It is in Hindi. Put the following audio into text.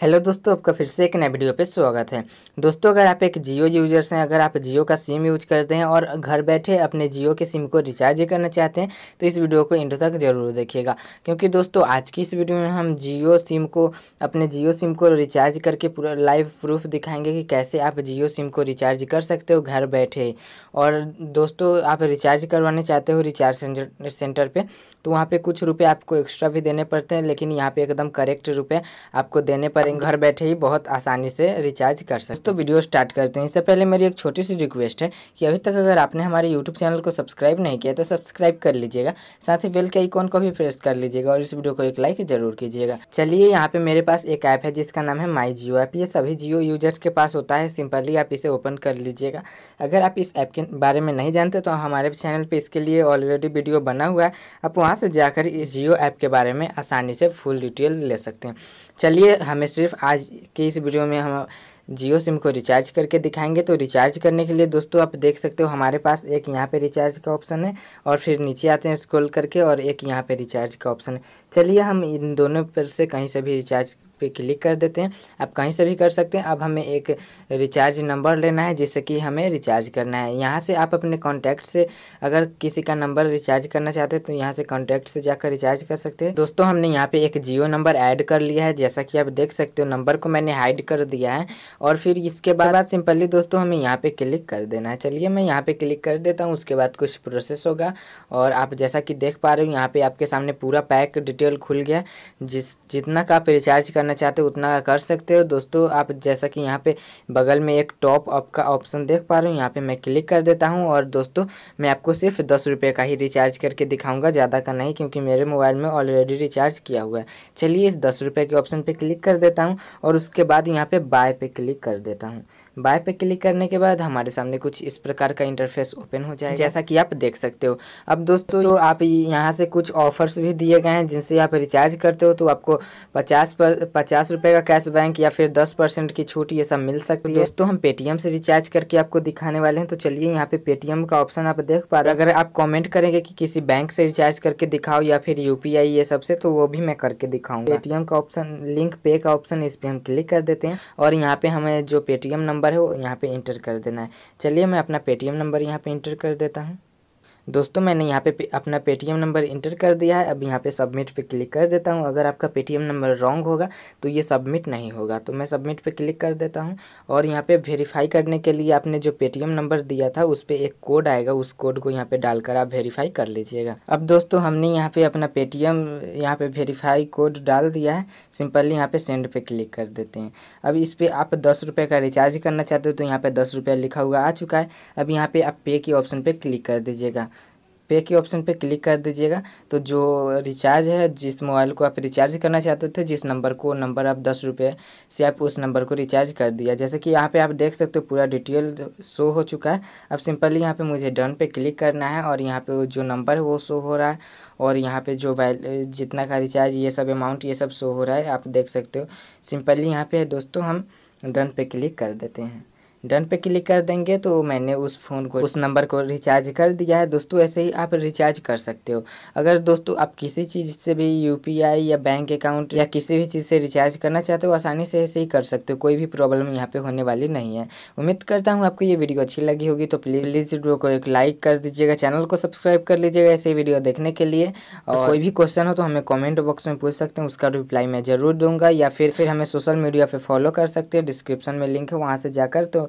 हेलो दोस्तों आपका फिर से एक नए वीडियो पे स्वागत है दोस्तों अगर आप एक जियो यूजर्स हैं अगर आप जियो का सिम यूज करते हैं और घर बैठे अपने जियो के सिम को रिचार्ज करना चाहते हैं तो इस वीडियो को एंड तक जरूर देखिएगा क्योंकि दोस्तों आज की इस वीडियो में हम जियो सिम को अपने जियो सिम को रिचार्ज करके पूरा लाइव प्रूफ दिखाएंगे कि कैसे आप जियो सिम को रिचार्ज कर सकते हो घर बैठे और दोस्तों आप रिचार्ज करवाना चाहते हो रिचार्ज सेंटर पर तो वहाँ पर कुछ रुपये आपको एक्स्ट्रा भी देने पड़ते हैं लेकिन यहाँ पर एकदम करेक्ट रुपये आपको देने पड़े घर बैठे ही बहुत आसानी से रिचार्ज कर सकते तो वीडियो स्टार्ट करते हैं इससे पहले मेरी एक छोटी सी रिक्वेस्ट है कि अभी तक अगर आपने हमारे यूट्यूब चैनल को सब्सक्राइब नहीं किया तो सब्सक्राइब कर लीजिएगा साथ ही बेल के आइकॉन को भी प्रेस कर लीजिएगा और इस वीडियो को एक लाइक जरूर कीजिएगा चलिए यहाँ पे मेरे पास एक ऐप है जिसका नाम है माई जियो ऐप ये सभी जियो यूजर्स के पास होता है सिंपली आप इसे ओपन कर लीजिएगा अगर आप इस ऐप के बारे में नहीं जानते तो हमारे चैनल पर इसके लिए ऑलरेडी वीडियो बना हुआ है आप वहाँ से जाकर इस जियो ऐप के बारे में आसानी से फुल डिटेल ले सकते हैं चलिए हम इस सिर्फ आज के इस वीडियो में हम जियो सिम को रिचार्ज करके दिखाएंगे तो रिचार्ज करने के लिए दोस्तों आप देख सकते हो हमारे पास एक यहाँ पे रिचार्ज का ऑप्शन है और फिर नीचे आते हैं स्क्रॉल करके और एक यहाँ पे रिचार्ज का ऑप्शन है चलिए हम इन दोनों पर से कहीं से भी रिचार्ज पे क्लिक कर देते हैं आप कहीं से भी कर सकते हैं अब हमें एक रिचार्ज नंबर लेना है जिससे कि हमें रिचार्ज करना है यहाँ से आप अपने कॉन्टैक्ट से अगर किसी का नंबर रिचार्ज करना चाहते हैं तो यहाँ से कॉन्टैक्ट से जाकर रिचार्ज कर सकते हैं दोस्तों हमने यहाँ पे एक जियो नंबर ऐड कर लिया है जैसा कि आप देख सकते हो नंबर को मैंने हाइड कर दिया है और फिर इसके बाद सिंपली दोस्तों हमें यहाँ पे क्लिक कर देना है चलिए मैं यहाँ पे क्लिक कर देता हूँ उसके बाद कुछ प्रोसेस होगा और आप जैसा कि देख पा रहे हो यहाँ पे आपके सामने पूरा पैक डिटेल खुल गया जिस जितना का आप रिचार्ज करना चाहते हो उतना का कर सकते हो दोस्तों आप जैसा कि यहाँ पे बगल में एक टॉप अप का ऑप्शन देख पा रहे हो यहाँ पे मैं क्लिक कर देता हूँ और दोस्तों मैं आपको सिर्फ दस रुपये का ही रिचार्ज करके दिखाऊँगा ज़्यादा का नहीं क्योंकि मेरे मोबाइल में ऑलरेडी रिचार्ज किया हुआ है चलिए इस दस रुपये के ऑप्शन पर क्लिक कर देता हूँ और उसके बाद यहाँ पर बाय पे क्लिक क्लिक कर देता हूँ बाय पे क्लिक करने के बाद हमारे सामने कुछ इस प्रकार का इंटरफेस ओपन हो जाएगा जैसा कि आप देख सकते हो अब दोस्तों तो आप यहाँ से कुछ ऑफर्स भी दिए गए हैं जिनसे आप रिचार्ज करते हो तो आपको पचास पर पचास रुपये का कैशबैक या फिर दस परसेंट की छूट ये सब मिल सकती है दोस्तों हम पेटीएम से रिचार्ज करके आपको दिखाने वाले हैं तो चलिए यहाँ पे पेटीएम का ऑप्शन आप देख पा रहे अगर आप कॉमेंट करेंगे कि किसी बैंक से रिचार्ज करके दिखाओ या फिर यू ये सबसे तो वो भी मैं करके दिखाऊंगा पेटीएम का ऑप्शन लिंक पे का ऑप्शन इस पर हम क्लिक कर देते हैं और यहाँ पे हमें जो पेटीएम नंबर नंबर है वो यहाँ पे इंटर कर देना है चलिए मैं अपना पेटीएम नंबर यहाँ पे इंटर कर देता हूँ दोस्तों मैंने यहाँ पे अपना पेटीएम नंबर इंटर कर दिया है अब यहाँ पे सबमिट पे क्लिक कर देता हूँ अगर आपका पेटीएम नंबर रॉन्ग होगा तो ये सबमिट नहीं होगा तो मैं सबमिट पे क्लिक कर देता हूँ और यहाँ पे वेरीफाई करने के लिए आपने जो पेटीएम नंबर दिया था उस पर एक कोड आएगा उस कोड को यहाँ पर डालकर आप वेरीफाई कर लीजिएगा अब दोस्तों हमने यहाँ पर अपना पेटीएम यहाँ पर वेरीफाई कोड डाल दिया है सिंपली यहाँ पर सेंड पर क्लिक कर देते हैं अब इस पर आप दस का रिचार्ज करना चाहते हो तो यहाँ पर दस लिखा हुआ आ चुका है अब यहाँ पर आप पे के ऑप्शन पर क्लिक कर दीजिएगा पे के ऑप्शन पे क्लिक कर दीजिएगा तो जो रिचार्ज है जिस मोबाइल को आप रिचार्ज करना चाहते थे जिस नंबर को नंबर आप दस रुपये से आप उस नंबर को रिचार्ज कर दिया जैसे कि यहाँ पे आप देख सकते हो पूरा डिटेल शो हो चुका है अब सिंपली यहाँ पे मुझे डन पे क्लिक करना है और यहाँ पे जो नंबर है वो शो हो रहा है और यहाँ पे जो वैल जितना का रिचार्ज ये सब अमाउंट ये सब शो हो रहा है आप देख सकते हो सिंपली यहाँ पे दोस्तों हम डन पे क्लिक कर देते हैं डन पे क्लिक कर देंगे तो मैंने उस फ़ोन को उस नंबर को रिचार्ज कर दिया है दोस्तों ऐसे ही आप रिचार्ज कर सकते हो अगर दोस्तों आप किसी चीज़ से भी यूपीआई या बैंक अकाउंट या किसी भी चीज़ से रिचार्ज करना चाहते हो आसानी से ऐसे ही कर सकते हो कोई भी प्रॉब्लम यहाँ पे होने वाली नहीं है उम्मीद करता हूँ आपको ये वीडियो अच्छी लगी होगी तो प्लीज़ वीडियो को एक लाइक कर दीजिएगा चैनल को सब्सक्राइब कर लीजिएगा ऐसे वीडियो देखने के लिए और कोई भी क्वेश्चन हो तो हमें कॉमेंट बॉक्स में पूछ सकते हैं उसका रिप्लाई मैं ज़रूर दूंगा या फिर फिर हमें सोशल मीडिया पर फॉलो कर सकते हैं डिस्क्रिप्शन में लिंक है वहाँ से जाकर तो